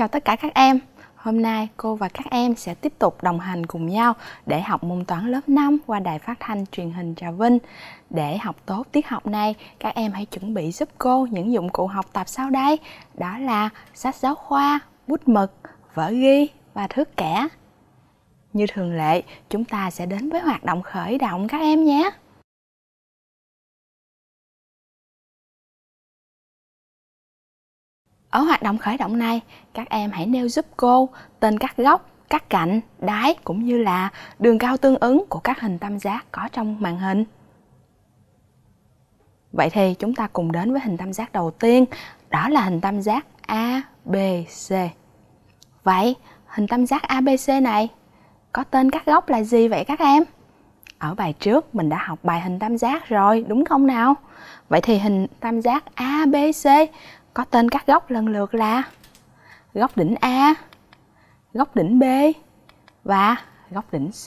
Chào tất cả các em. Hôm nay cô và các em sẽ tiếp tục đồng hành cùng nhau để học môn toán lớp 5 qua đài phát thanh truyền hình Trà Vinh. Để học tốt tiết học này, các em hãy chuẩn bị giúp cô những dụng cụ học tập sau đây. Đó là sách giáo khoa, bút mực, vở ghi và thước kẻ. Như thường lệ, chúng ta sẽ đến với hoạt động khởi động các em nhé. Ở hoạt động khởi động này, các em hãy nêu giúp cô tên các góc, các cạnh, đáy cũng như là đường cao tương ứng của các hình tam giác có trong màn hình. Vậy thì chúng ta cùng đến với hình tam giác đầu tiên, đó là hình tam giác ABC. Vậy, hình tam giác ABC này có tên các góc là gì vậy các em? Ở bài trước mình đã học bài hình tam giác rồi, đúng không nào? Vậy thì hình tam giác ABC có tên các góc lần lượt là góc đỉnh A, góc đỉnh B và góc đỉnh C.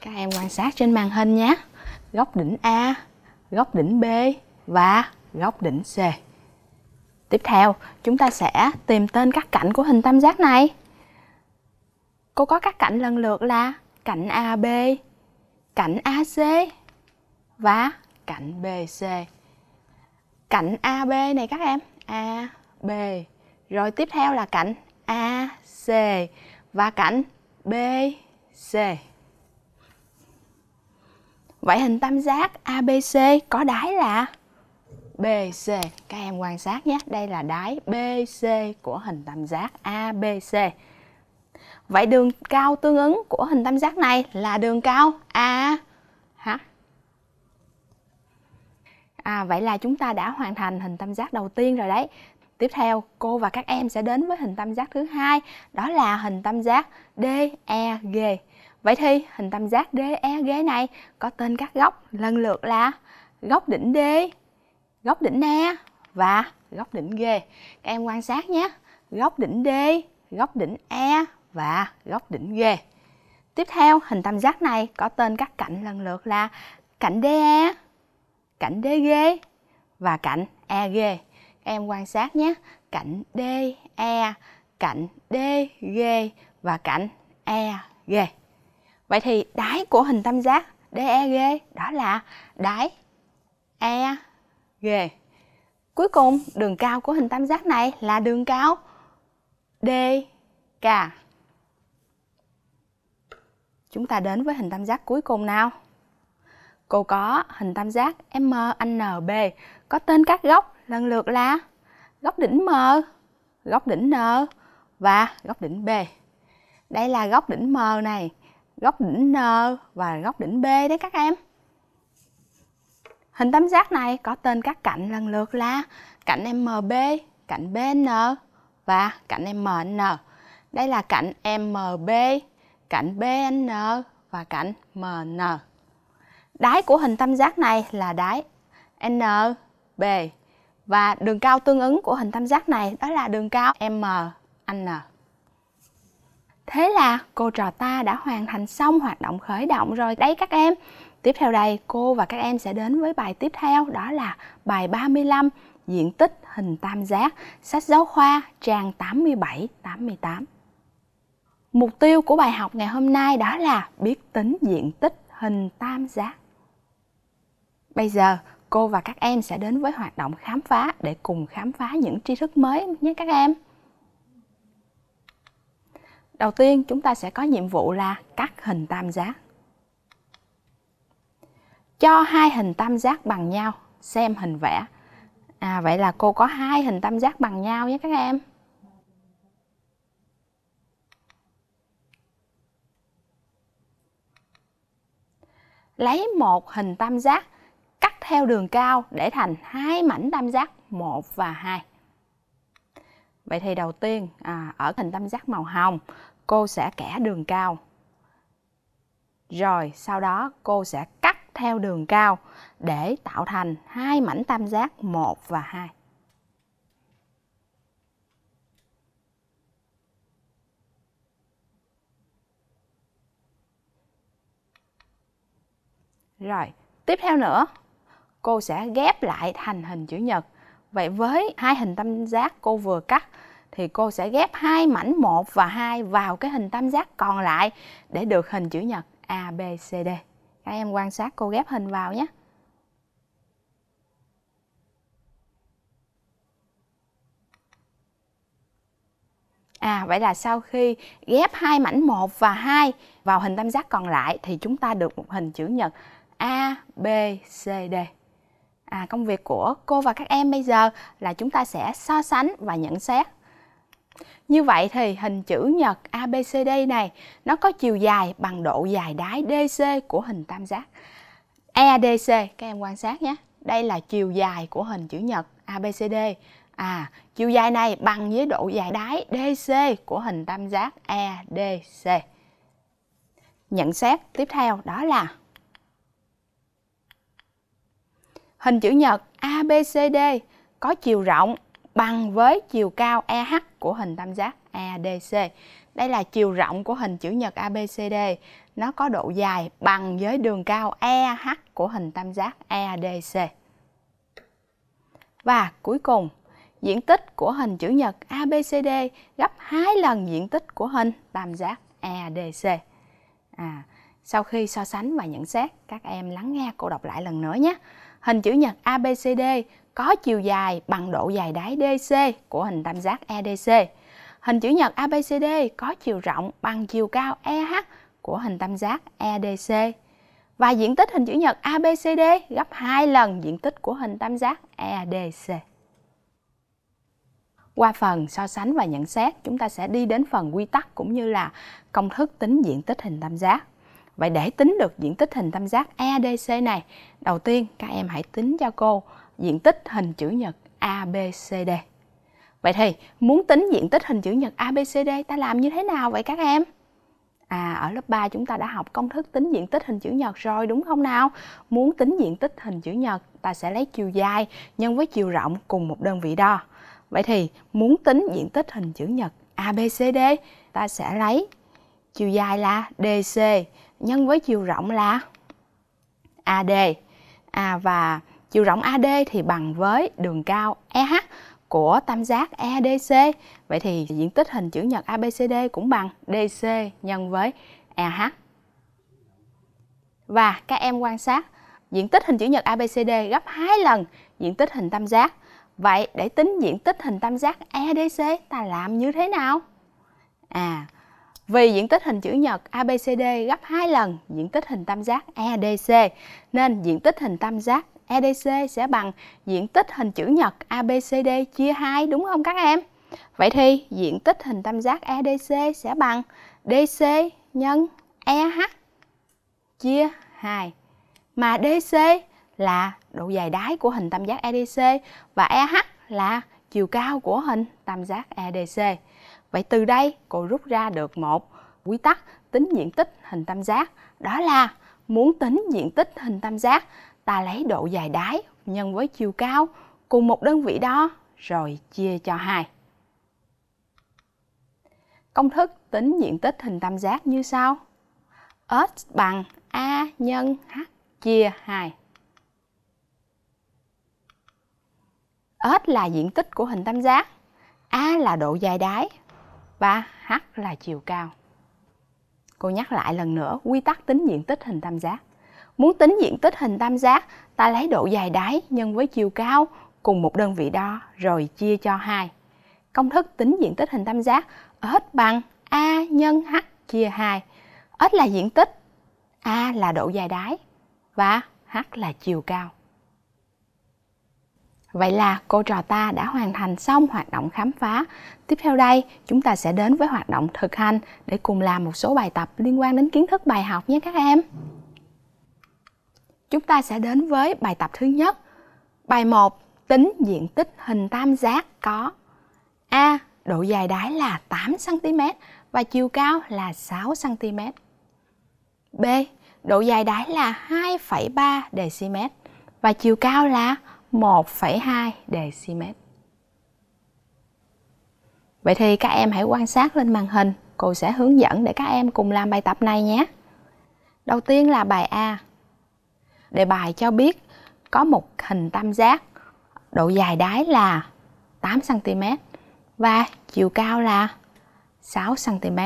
Các em quan sát trên màn hình nhé. Góc đỉnh A, góc đỉnh B và góc đỉnh C. Tiếp theo, chúng ta sẽ tìm tên các cạnh của hình tam giác này. Cô có các cạnh lần lượt là cạnh AB, cạnh AC và cạnh BC. Cạnh AB này các em A, B. Rồi tiếp theo là cạnh A, C và cạnh B, C. Vậy hình tam giác ABC có đáy là BC. Các em quan sát nhé, đây là đáy BC của hình tam giác ABC. Vậy đường cao tương ứng của hình tam giác này là đường cao A À, vậy là chúng ta đã hoàn thành hình tam giác đầu tiên rồi đấy. Tiếp theo, cô và các em sẽ đến với hình tam giác thứ hai, đó là hình tam giác DEG. Vậy thì hình tam giác DEG này có tên các góc lần lượt là góc đỉnh D, góc đỉnh E và góc đỉnh G. Các em quan sát nhé, góc đỉnh D, góc đỉnh E và góc đỉnh G. Tiếp theo, hình tam giác này có tên các cạnh lần lượt là cạnh DE, cạnh DG và cạnh e Các em quan sát nhé, cạnh d e cạnh d g và cạnh e g Vậy thì đáy của hình tam giác d e g đó là đáy e g Cuối cùng, đường cao của hình tam giác này là đường cao d k Chúng ta đến với hình tam giác cuối cùng nào? Cô có hình tam giác MNB có tên các góc lần lượt là góc đỉnh M, góc đỉnh N và góc đỉnh B. Đây là góc đỉnh M này, góc đỉnh N và góc đỉnh B đấy các em. Hình tam giác này có tên các cạnh lần lượt là cạnh MB, cạnh BN và cạnh MN. Đây là cạnh MB, cạnh BN và cạnh MN. Đáy của hình tam giác này là đáy N, B và đường cao tương ứng của hình tam giác này đó là đường cao M, N. Thế là cô trò ta đã hoàn thành xong hoạt động khởi động rồi đấy các em. Tiếp theo đây, cô và các em sẽ đến với bài tiếp theo đó là bài 35 diện tích hình tam giác, sách giáo khoa trang 87 88. Mục tiêu của bài học ngày hôm nay đó là biết tính diện tích hình tam giác. Bây giờ cô và các em sẽ đến với hoạt động khám phá để cùng khám phá những tri thức mới nhé các em. Đầu tiên chúng ta sẽ có nhiệm vụ là cắt hình tam giác. Cho hai hình tam giác bằng nhau, xem hình vẽ. À vậy là cô có hai hình tam giác bằng nhau nhé các em. Lấy một hình tam giác theo đường cao để thành hai mảnh tam giác 1 và 2. Vậy thì đầu tiên à, ở hình tam giác màu hồng, cô sẽ kẻ đường cao. Rồi sau đó cô sẽ cắt theo đường cao để tạo thành hai mảnh tam giác 1 và 2. Rồi, tiếp theo nữa cô sẽ ghép lại thành hình chữ nhật vậy với hai hình tam giác cô vừa cắt thì cô sẽ ghép hai mảnh 1 và 2 vào cái hình tam giác còn lại để được hình chữ nhật ABCD. Các em quan sát cô ghép hình vào nhé. À vậy là sau khi ghép hai mảnh 1 và 2 vào hình tam giác còn lại thì chúng ta được một hình chữ nhật ABCD à, công việc của cô và các em bây giờ là chúng ta sẽ so sánh và nhận xét như vậy thì hình chữ nhật ABCD này nó có chiều dài bằng độ dài đáy DC của hình tam giác. EDC, các em quan sát nhé. Đây là chiều dài của hình chữ nhật ABCD. À, chiều dài này bằng với độ dài đáy DC của hình tam giác EDC. Nhận xét tiếp theo đó là Hình chữ nhật ABCD có chiều rộng bằng với chiều cao EH của hình tam giác ADC. Đây là chiều rộng của hình chữ nhật ABCD. Nó có độ dài bằng với đường cao EH của hình tam giác ADC. Và cuối cùng, diện tích của hình chữ nhật ABCD gấp 2 lần diện tích của hình tam giác ADC. À, sau khi so sánh và nhận xét, các em lắng nghe cô đọc lại lần nữa nhé. Hình chữ nhật ABCD có chiều dài bằng độ dài đáy DC của hình tam giác EDC. Hình chữ nhật ABCD có chiều rộng bằng chiều cao EH của hình tam giác EDC. Và diện tích hình chữ nhật ABCD gấp 2 lần diện tích của hình tam giác EDC. Qua phần so sánh và nhận xét, chúng ta sẽ đi đến phần quy tắc cũng như là công thức tính diện tích hình tam giác. Vậy để tính được diện tích hình tam giác ADC này, đầu tiên các em hãy tính cho cô diện tích hình chữ nhật ABCD. Vậy thì muốn tính diện tích hình chữ nhật ABCD ta làm như thế nào vậy các em? À, ở lớp 3 chúng ta đã học công thức tính diện tích hình chữ nhật rồi đúng không nào? Muốn tính diện tích hình chữ nhật, ta sẽ lấy chiều dài nhân với chiều rộng cùng một đơn vị đo. Vậy thì muốn tính diện tích hình chữ nhật ABCD, ta sẽ lấy chiều dài là DC nhân với chiều rộng là AD. À, và chiều rộng AD thì bằng với đường cao EH của tam giác EDC. Vậy thì diện tích hình chữ nhật ABCD cũng bằng DC nhân với EH. Và các em quan sát, diện tích hình chữ nhật ABCD gấp 2 lần diện tích hình tam giác. Vậy để tính diện tích hình tam giác EDC ta làm như thế nào? À, vì diện tích hình chữ nhật ABCD gấp 2 lần diện tích hình tam giác ADC nên diện tích hình tam giác ADC sẽ bằng diện tích hình chữ nhật ABCD chia 2 đúng không các em? Vậy thì diện tích hình tam giác ADC sẽ bằng DC nhân EH chia 2. Mà DC là độ dài đáy của hình tam giác ADC và EH là chiều cao của hình tam giác ADC Vậy từ đây cô rút ra được một quy tắc tính diện tích hình tam giác, đó là muốn tính diện tích hình tam giác, ta lấy độ dài đáy nhân với chiều cao cùng một đơn vị đó rồi chia cho hai. Công thức tính diện tích hình tam giác như sau. S bằng A nhân H chia 2. S là diện tích của hình tam giác, A là độ dài đáy và h là chiều cao. Cô nhắc lại lần nữa quy tắc tính diện tích hình tam giác. Muốn tính diện tích hình tam giác, ta lấy độ dài đáy nhân với chiều cao cùng một đơn vị đo rồi chia cho 2. Công thức tính diện tích hình tam giác hết bằng a nhân h chia 2. S là diện tích, a là độ dài đáy và h là chiều cao. Vậy là cô trò ta đã hoàn thành xong hoạt động khám phá. Tiếp theo đây, chúng ta sẽ đến với hoạt động thực hành để cùng làm một số bài tập liên quan đến kiến thức bài học nhé các em. Chúng ta sẽ đến với bài tập thứ nhất. Bài 1. Tính diện tích hình tam giác có A. Độ dài đáy là 8cm và chiều cao là 6cm. B. Độ dài đáy là 2,3 dm và chiều cao là 1,2 decimet. Vậy thì các em hãy quan sát lên màn hình, cô sẽ hướng dẫn để các em cùng làm bài tập này nhé. Đầu tiên là bài A. Đề bài cho biết có một hình tam giác, độ dài đáy là 8 cm và chiều cao là 6 cm.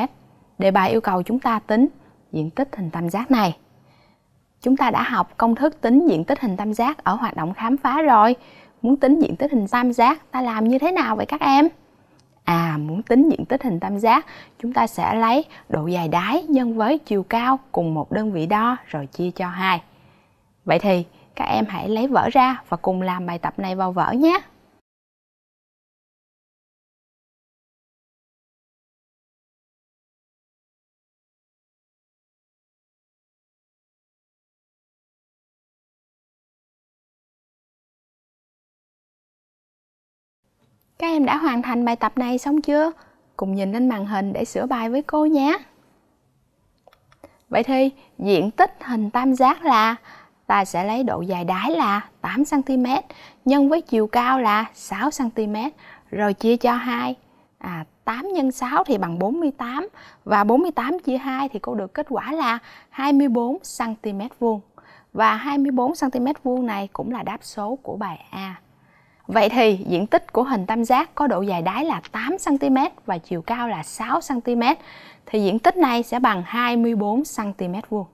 Đề bài yêu cầu chúng ta tính diện tích hình tam giác này chúng ta đã học công thức tính diện tích hình tam giác ở hoạt động khám phá rồi muốn tính diện tích hình tam giác ta làm như thế nào vậy các em à muốn tính diện tích hình tam giác chúng ta sẽ lấy độ dài đáy nhân với chiều cao cùng một đơn vị đo rồi chia cho hai vậy thì các em hãy lấy vở ra và cùng làm bài tập này vào vở nhé Các em đã hoàn thành bài tập này xong chưa? Cùng nhìn lên màn hình để sửa bài với cô nhé. Vậy thì diện tích hình tam giác là ta sẽ lấy độ dài đáy là 8cm nhân với chiều cao là 6cm rồi chia cho 2. À, 8 x 6 thì bằng 48 và 48 chia 2 thì cô được kết quả là 24 cm vuông. Và 24 cm vuông này cũng là đáp số của bài A. Vậy thì diện tích của hình tam giác có độ dài đáy là 8 cm và chiều cao là 6 cm thì diện tích này sẽ bằng 24 cm vuông.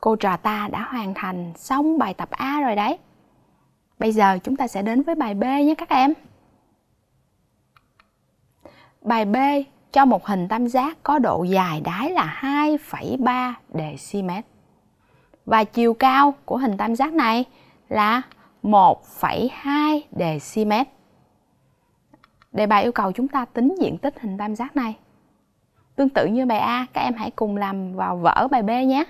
Cô trò ta đã hoàn thành xong bài tập A rồi đấy. Bây giờ chúng ta sẽ đến với bài B nhé các em. Bài B cho một hình tam giác có độ dài đáy là 2,3 dm và chiều cao của hình tam giác này là 1,2 dm. Đề bài yêu cầu chúng ta tính diện tích hình tam giác này. Tương tự như bài A, các em hãy cùng làm vào vở bài B nhé.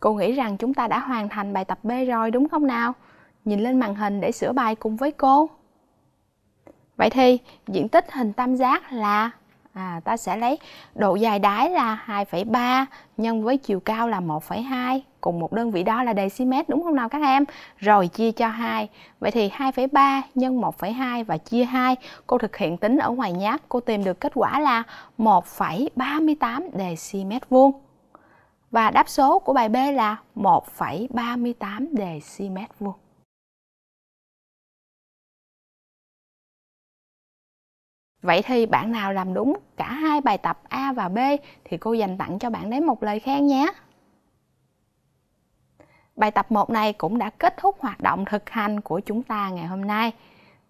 Cô nghĩ rằng chúng ta đã hoàn thành bài tập B rồi đúng không nào? Nhìn lên màn hình để sửa bài cùng với cô. Vậy thì diện tích hình tam giác là à, ta sẽ lấy độ dài đáy là 2,3 nhân với chiều cao là 1,2 cùng một đơn vị đó là decimet đúng không nào các em? Rồi chia cho 2. Vậy thì 2,3 nhân 1,2 và chia 2, cô thực hiện tính ở ngoài nháp, cô tìm được kết quả là 1,38 decimet vuông và đáp số của bài B là 1,38 dm vuông. Vậy thì bạn nào làm đúng cả hai bài tập A và B thì cô dành tặng cho bạn đấy một lời khen nhé. Bài tập 1 này cũng đã kết thúc hoạt động thực hành của chúng ta ngày hôm nay.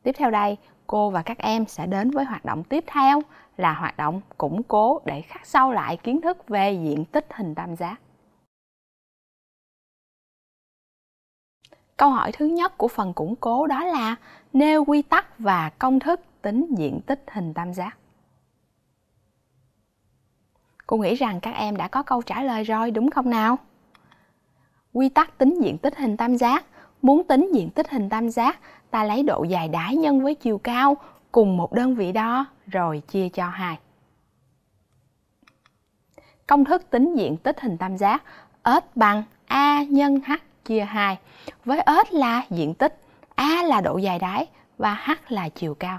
Tiếp theo đây, cô và các em sẽ đến với hoạt động tiếp theo là hoạt động củng cố để khắc sâu lại kiến thức về diện tích hình tam giác. Câu hỏi thứ nhất của phần củng cố đó là nêu quy tắc và công thức tính diện tích hình tam giác. Cô nghĩ rằng các em đã có câu trả lời rồi đúng không nào? Quy tắc tính diện tích hình tam giác Muốn tính diện tích hình tam giác ta lấy độ dài đáy nhân với chiều cao cùng một đơn vị đo rồi chia cho hai Công thức tính diện tích hình tam giác S bằng A nhân H chia 2 với S là diện tích, A là độ dài đáy và H là chiều cao.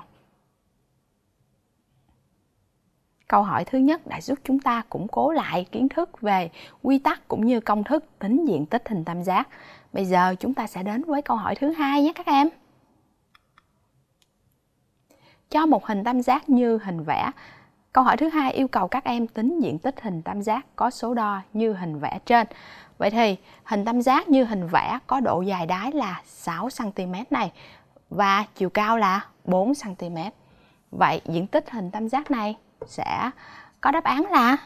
Câu hỏi thứ nhất đã giúp chúng ta củng cố lại kiến thức về quy tắc cũng như công thức tính diện tích hình tam giác. Bây giờ chúng ta sẽ đến với câu hỏi thứ hai nhé các em cho một hình tam giác như hình vẽ. Câu hỏi thứ hai yêu cầu các em tính diện tích hình tam giác có số đo như hình vẽ trên. Vậy thì hình tam giác như hình vẽ có độ dài đáy là 6 cm này và chiều cao là 4 cm. Vậy diện tích hình tam giác này sẽ có đáp án là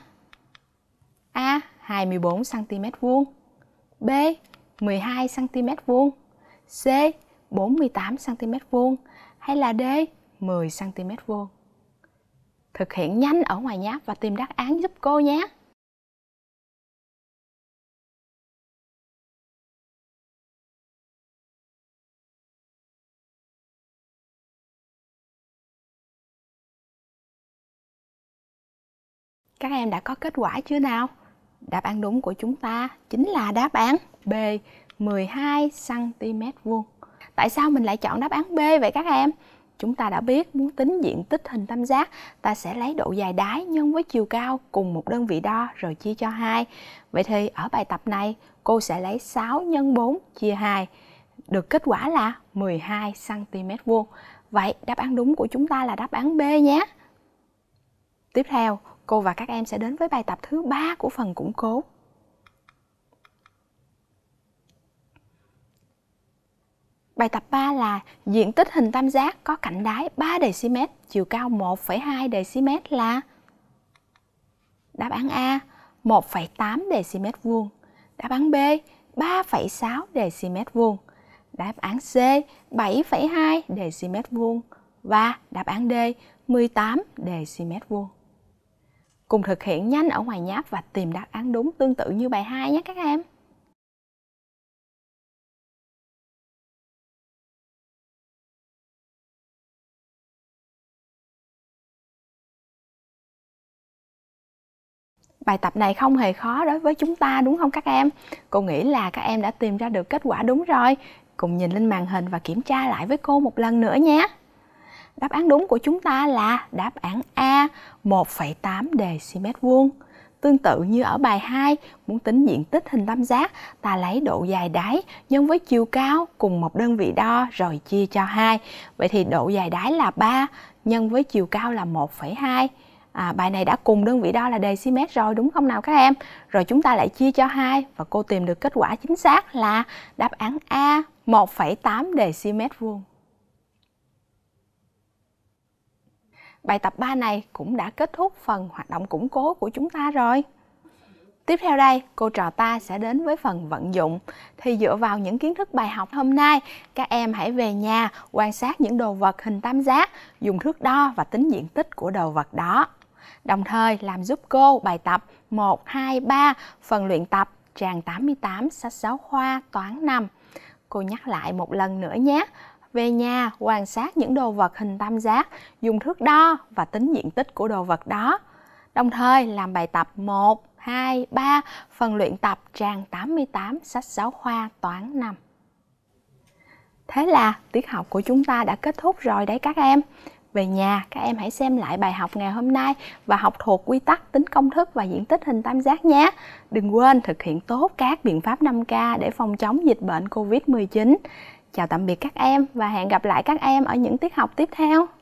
A 24 cm vuông, B 12 cm vuông, C 48 cm vuông hay là D 10 cm vuông. Thực hiện nhanh ở ngoài nháp và tìm đáp án giúp cô nhé. Các em đã có kết quả chưa nào? Đáp án đúng của chúng ta chính là đáp án B, 12 cm vuông. Tại sao mình lại chọn đáp án B vậy các em? chúng ta đã biết muốn tính diện tích hình tam giác, ta sẽ lấy độ dài đáy nhân với chiều cao cùng một đơn vị đo rồi chia cho 2. Vậy thì ở bài tập này, cô sẽ lấy 6 x 4 chia 2. Được kết quả là 12 cm vuông. Vậy đáp án đúng của chúng ta là đáp án B nhé. Tiếp theo, cô và các em sẽ đến với bài tập thứ 3 của phần củng cố Bài tập 3 là diện tích hình tam giác có cạnh đáy 3 dm, chiều cao 1,2 dm là Đáp án A 1,8 dm vuông. Đáp án B 3,6 dm vuông. Đáp án C 7,2 dm vuông và đáp án D 18 dm vuông. Cùng thực hiện nhanh ở ngoài nháp và tìm đáp án đúng tương tự như bài 2 nhé các em. bài tập này không hề khó đối với chúng ta đúng không các em cô nghĩ là các em đã tìm ra được kết quả đúng rồi cùng nhìn lên màn hình và kiểm tra lại với cô một lần nữa nhé đáp án đúng của chúng ta là đáp án A 1,8 dm vuông Tương tự như ở bài 2, muốn tính diện tích hình tam giác, ta lấy độ dài đáy nhân với chiều cao cùng một đơn vị đo rồi chia cho 2. Vậy thì độ dài đáy là 3 nhân với chiều cao là 1,2 à, bài này đã cùng đơn vị đo là đề CMET rồi đúng không nào các em rồi chúng ta lại chia cho hai và cô tìm được kết quả chính xác là đáp án A 1,8 đề CMET vuông Bài tập 3 này cũng đã kết thúc phần hoạt động củng cố của chúng ta rồi. Tiếp theo đây, cô trò ta sẽ đến với phần vận dụng. Thì dựa vào những kiến thức bài học hôm nay, các em hãy về nhà quan sát những đồ vật hình tam giác, dùng thước đo và tính diện tích của đồ vật đó. Đồng thời làm giúp cô bài tập 1, 2, 3, phần luyện tập trang 88 sách giáo khoa toán 5. Cô nhắc lại một lần nữa nhé. Về nhà, quan sát những đồ vật hình tam giác, dùng thước đo và tính diện tích của đồ vật đó. Đồng thời làm bài tập 1, 2, 3, phần luyện tập trang 88 sách giáo khoa toán 5. Thế là tiết học của chúng ta đã kết thúc rồi đấy các em về nhà các em hãy xem lại bài học ngày hôm nay và học thuộc quy tắc tính công thức và diện tích hình tam giác nhé. Đừng quên thực hiện tốt các biện pháp 5K để phòng chống dịch bệnh COVID-19. Chào tạm biệt các em và hẹn gặp lại các em ở những tiết học tiếp theo.